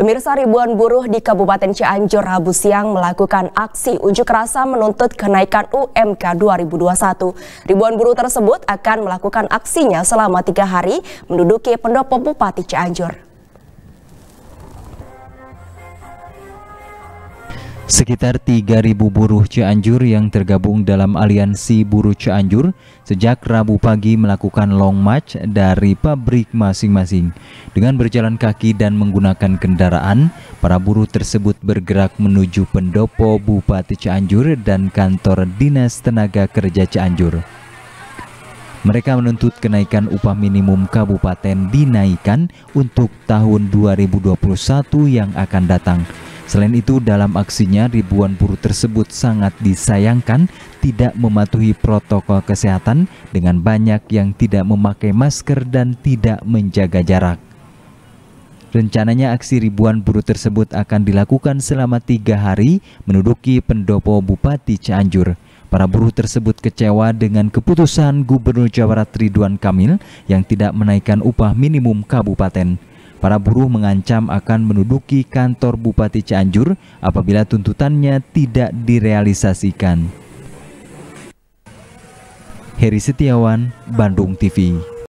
Pemirsa ribuan buruh di Kabupaten Cianjur Rabu siang melakukan aksi unjuk rasa menuntut kenaikan UMK 2021. Ribuan buruh tersebut akan melakukan aksinya selama tiga hari menduduki pendopo Bupati Cianjur. Sekitar 3.000 buruh Cianjur yang tergabung dalam aliansi buruh Cianjur sejak Rabu pagi melakukan long march dari pabrik masing-masing. Dengan berjalan kaki dan menggunakan kendaraan, para buruh tersebut bergerak menuju pendopo Bupati Cianjur dan kantor Dinas Tenaga Kerja Cianjur. Mereka menuntut kenaikan upah minimum kabupaten dinaikkan untuk tahun 2021 yang akan datang. Selain itu, dalam aksinya ribuan buruh tersebut sangat disayangkan tidak mematuhi protokol kesehatan dengan banyak yang tidak memakai masker dan tidak menjaga jarak. Rencananya aksi ribuan buruh tersebut akan dilakukan selama tiga hari menuduki pendopo Bupati Cianjur. Para buruh tersebut kecewa dengan keputusan Gubernur Jawa Barat Ridwan Kamil yang tidak menaikkan upah minimum kabupaten. Para buruh mengancam akan menduduki kantor Bupati Cianjur apabila tuntutannya tidak direalisasikan. Heri Setiawan, Bandung TV